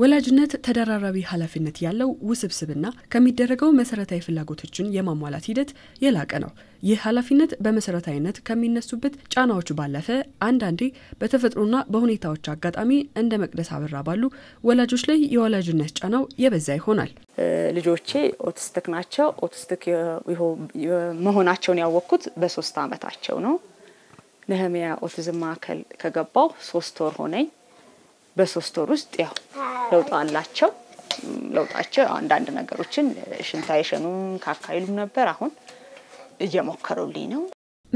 ወላጅነት ተደራራቢ ኃላፊነት ያለው ውስብስብና ከሚደረገው መሰረታዊ ፍላጎቶችን የማሟላት ሂደት የላቀ ነው። ይህ ኃላፊነት በመሰረታዊነት ከሚነሱበት ጫናዎች ባለፈ አንዳንዴ በተፈጥሮና በሁኔታዎች አጋጣሚ እንደ መቅደስ አበራ ባሉ ወላጆች ላይ የወላጅነት ጫናው የበዛ ይሆናል። ልጆቼ ኦቲስቲክ ናቸው። ኦቲስቲክ መሆናቸውን ያወቅኩት በሶስት አመታቸው ነው። ነህሚያ ኦቲዝም ማዕከል ከገባው ሶስት ወር ሆነኝ። በሶስት ወር ውስጥ ያው ለውጥ አላቸው። ለውጣቸው አንዳንድ ነገሮችን ሽንት አይሸኑም ካካ ነበር። አሁን እየሞከሩልኝ ነው።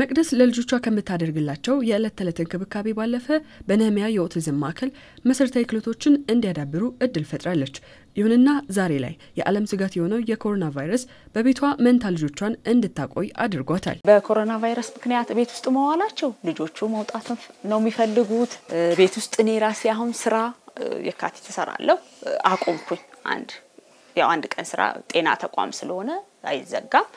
መቅደስ ለልጆቿ ከምታደርግላቸው የዕለት ተዕለት እንክብካቤ ባለፈ በነህሚያ የኦቲዝም ማዕከል መሰረታዊ ክህሎቶችን እንዲያዳብሩ እድል ፈጥራለች። ይሁንና ዛሬ ላይ የዓለም ስጋት የሆነው የኮሮና ቫይረስ በቤቷ መንታ ልጆቿን እንድታቆይ አድርጓታል። በኮሮና ቫይረስ ምክንያት ቤት ውስጥ መዋላቸው ልጆቹ መውጣት ነው የሚፈልጉት። ቤት ውስጥ እኔ ራሴ አሁን ስራ የካቲት እሰራለሁ። አቆምኩኝ። አንድ ያው አንድ ቀን ስራ ጤና ተቋም ስለሆነ አይዘጋም።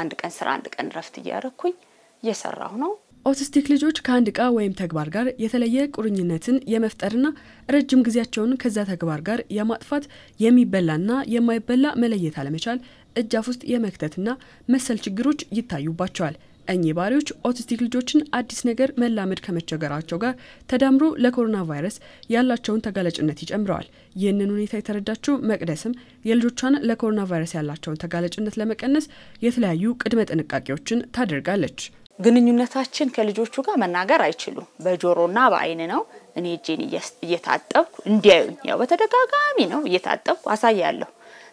አንድ ቀን ስራ፣ አንድ ቀን ረፍት እያረኩኝ እየሰራሁ ነው። ኦቲስቲክ ልጆች ከአንድ እቃ ወይም ተግባር ጋር የተለየ ቁርኝነትን የመፍጠርና ረጅም ጊዜያቸውን ከዛ ተግባር ጋር የማጥፋት የሚበላና የማይበላ መለየት አለመቻል፣ እጃፍ ውስጥ የመክተትና መሰል ችግሮች ይታዩባቸዋል። እኚህ ባሪዎች ኦቲስቲክ ልጆችን አዲስ ነገር መላመድ ከመቸገራቸው ጋር ተዳምሮ ለኮሮና ቫይረስ ያላቸውን ተጋላጭነት ይጨምረዋል። ይህንን ሁኔታ የተረዳችው መቅደስም የልጆቿን ለኮሮና ቫይረስ ያላቸውን ተጋላጭነት ለመቀነስ የተለያዩ ቅድመ ጥንቃቄዎችን ታደርጋለች። ግንኙነታችን ከልጆቹ ጋር መናገር አይችሉም። በጆሮና በአይን ነው። እኔ እጄን እየታጠብኩ እንዲያዩኝ ያው በተደጋጋሚ ነው እየታጠብኩ አሳያለሁ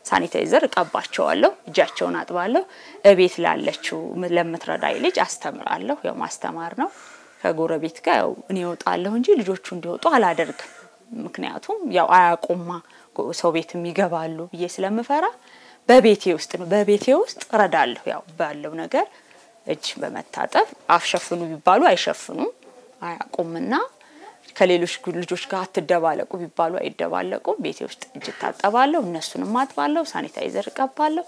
ሳኒታይዘር እቀባቸዋለሁ፣ እጃቸውን አጥባለሁ። እቤት ላለችው ለምትረዳይ ልጅ አስተምራለሁ። ያው ማስተማር ነው። ከጎረቤት ጋር ያው እኔ እወጣለሁ እንጂ ልጆቹ እንዲወጡ አላደርግም። ምክንያቱም ያው አያውቁማ ሰው ቤትም ይገባሉ ብዬ ስለምፈራ በቤቴ ውስጥ ነው። በቤቴ ውስጥ እረዳለሁ። ያው ባለው ነገር እጅ በመታጠብ አፍሸፍኑ ቢባሉ አይሸፍኑም፣ አያውቁምና ከሌሎች ልጆች ጋር አትደባለቁ ቢባሉ አይደባለቁም። ቤቴ ውስጥ እጅ ታጠባለሁ፣ እነሱንም አጥባለሁ፣ ሳኒታይዘር እቀባለሁ።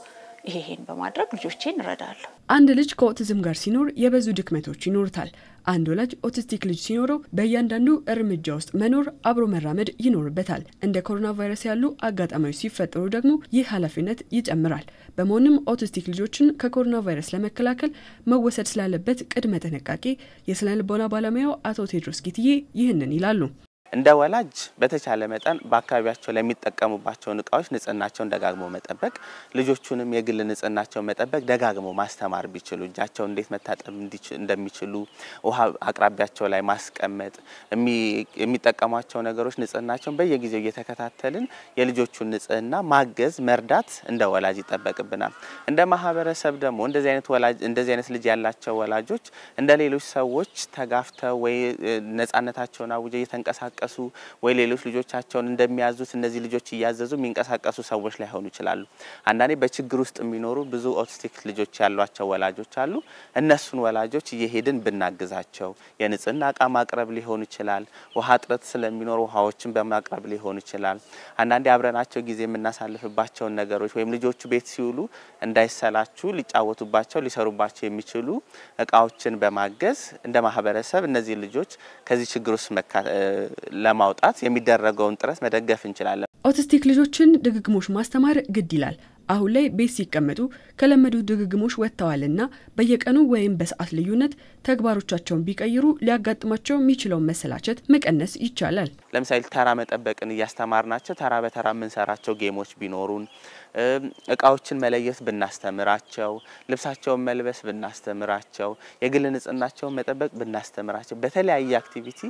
ይሄን በማድረግ ልጆቼን እረዳለሁ። አንድ ልጅ ከኦቲዝም ጋር ሲኖር የበዙ ድክመቶች ይኖሩታል። አንድ ወላጅ ኦቲስቲክ ልጅ ሲኖረው በእያንዳንዱ እርምጃ ውስጥ መኖር፣ አብሮ መራመድ ይኖርበታል። እንደ ኮሮና ቫይረስ ያሉ አጋጣሚዎች ሲፈጠሩ ደግሞ ይህ ኃላፊነት ይጨምራል። በመሆንም ኦቲስቲክ ልጆችን ከኮሮና ቫይረስ ለመከላከል መወሰድ ስላለበት ቅድመ ጥንቃቄ የስነ ልቦና ባለሙያው አቶ ቴድሮስ ጌትዬ ይህንን ይላሉ። እንደ ወላጅ በተቻለ መጠን በአካባቢያቸው ለሚጠቀሙባቸውን እቃዎች ንጽህናቸውን ደጋግሞ መጠበቅ፣ ልጆቹንም የግል ንጽህናቸውን መጠበቅ ደጋግሞ ማስተማር ቢችሉ እጃቸውን እንዴት መታጠብ እንደሚችሉ፣ ውሃ አቅራቢያቸው ላይ ማስቀመጥ፣ የሚጠቀሟቸው ነገሮች ንጽህናቸውን በየጊዜው እየተከታተልን የልጆቹን ንጽህና ማገዝ መርዳት እንደ ወላጅ ይጠበቅብናል። እንደ ማህበረሰብ ደግሞ እንደዚህ አይነት ወላጅ እንደዚህ አይነት ልጅ ያላቸው ወላጆች እንደ ሌሎች ሰዎች ተጋፍተው ወይ ነጻነታቸውን አውጀው እየተንቀሳቀሱ እንደሚንቀሳቀሱ ወይ ሌሎች ልጆቻቸውን እንደሚያዙት እነዚህ ልጆች እያዘዙ የሚንቀሳቀሱ ሰዎች ላይሆኑ ይችላሉ። አንዳንዴ በችግር ውስጥ የሚኖሩ ብዙ ኦቲስቲክ ልጆች ያሏቸው ወላጆች አሉ። እነሱን ወላጆች እየሄድን ብናግዛቸው የንጽህና እቃ ማቅረብ ሊሆን ይችላል። ውሃ እጥረት ስለሚኖር ውሃዎችን በማቅረብ ሊሆን ይችላል። አንዳንዴ አብረናቸው ጊዜ የምናሳልፍባቸውን ነገሮች ወይም ልጆቹ ቤት ሲውሉ እንዳይሰላችሁ ሊጫወቱባቸው ሊሰሩባቸው የሚችሉ እቃዎችን በማገዝ እንደ ማህበረሰብ እነዚህ ልጆች ከዚህ ችግር ውስጥ ለማውጣት የሚደረገውን ጥረት መደገፍ እንችላለን። ኦቲስቲክ ልጆችን ድግግሞሽ ማስተማር ግድ ይላል። አሁን ላይ ቤት ሲቀመጡ ከለመዱ ድግግሞች ወጥተዋልና በየቀኑ ወይም በሰዓት ልዩነት ተግባሮቻቸውን ቢቀይሩ ሊያጋጥማቸው የሚችለውን መሰላቸት መቀነስ ይቻላል። ለምሳሌ ተራ መጠበቅን እያስተማርናቸው ተራ በተራ የምንሰራቸው ጌሞች ቢኖሩን፣ እቃዎችን መለየት ብናስተምራቸው፣ ልብሳቸውን መልበስ ብናስተምራቸው፣ የግል ንጽህናቸውን መጠበቅ ብናስተምራቸው፣ በተለያየ አክቲቪቲ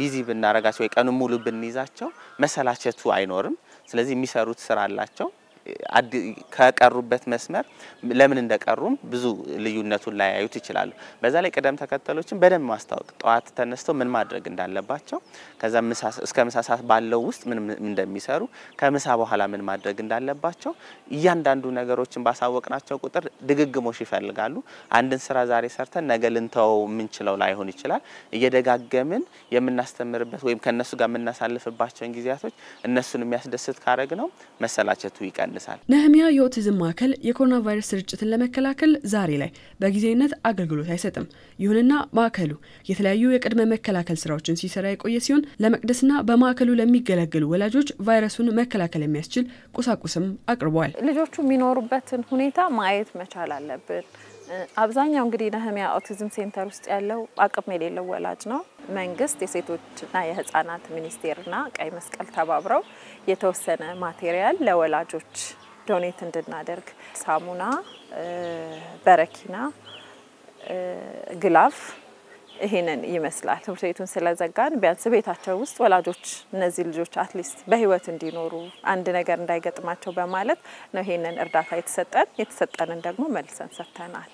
ቢዚ ብናረጋቸው ወይ ሙሉ ብንይዛቸው መሰላቸቱ አይኖርም። ስለዚህ የሚሰሩት ስራ አላቸው። ከቀሩበት መስመር ለምን እንደቀሩም ብዙ ልዩነቱን ላያዩት ይችላሉ። በዛ ላይ ቅደም ተከተሎችን በደንብ ማስታወቅ፣ ጠዋት ተነስተው ምን ማድረግ እንዳለባቸው፣ ከዛ እስከ ምሳ ሰዓት ባለው ውስጥ ምን እንደሚሰሩ፣ ከምሳ በኋላ ምን ማድረግ እንዳለባቸው እያንዳንዱ ነገሮችን ባሳወቅናቸው ቁጥር ድግግሞሽ ይፈልጋሉ። አንድን ስራ ዛሬ ሰርተን ነገ ልንተው የምንችለው ላይሆን ይችላል። እየደጋገምን የምናስተምርበት ወይም ከእነሱ ጋር የምናሳልፍባቸውን ጊዜያቶች እነሱን የሚያስደስት ካረግ ነው መሰላቸቱ ይቀንሳል። ይመልሳል። ነህሚያ የኦቲዝም ማዕከል የኮሮና ቫይረስ ስርጭትን ለመከላከል ዛሬ ላይ በጊዜነት አገልግሎት አይሰጥም። ይሁንና ማዕከሉ የተለያዩ የቅድመ መከላከል ስራዎችን ሲሰራ የቆየ ሲሆን ለመቅደስና በማዕከሉ ለሚገለገሉ ወላጆች ቫይረሱን መከላከል የሚያስችል ቁሳቁስም አቅርቧል። ልጆቹ የሚኖሩበትን ሁኔታ ማየት መቻል አለብን። አብዛኛው እንግዲህ ነህሚያ ኦቲዝም ሴንተር ውስጥ ያለው አቅም የሌለው ወላጅ ነው። መንግስት የሴቶችና የህፃናት ሚኒስቴርና ቀይ መስቀል ተባብረው የተወሰነ ማቴሪያል ለወላጆች ዶኔት እንድናደርግ ሳሙና፣ በረኪና፣ ግላፍ ይሄንን ይመስላል። ትምህርት ቤቱን ስለዘጋን ቢያንስ ቤታቸው ውስጥ ወላጆች እነዚህ ልጆች አትሊስት በህይወት እንዲኖሩ አንድ ነገር እንዳይገጥማቸው በማለት ነው ይሄንን እርዳታ የተሰጠን። የተሰጠንን ደግሞ መልሰን ሰጥተናል።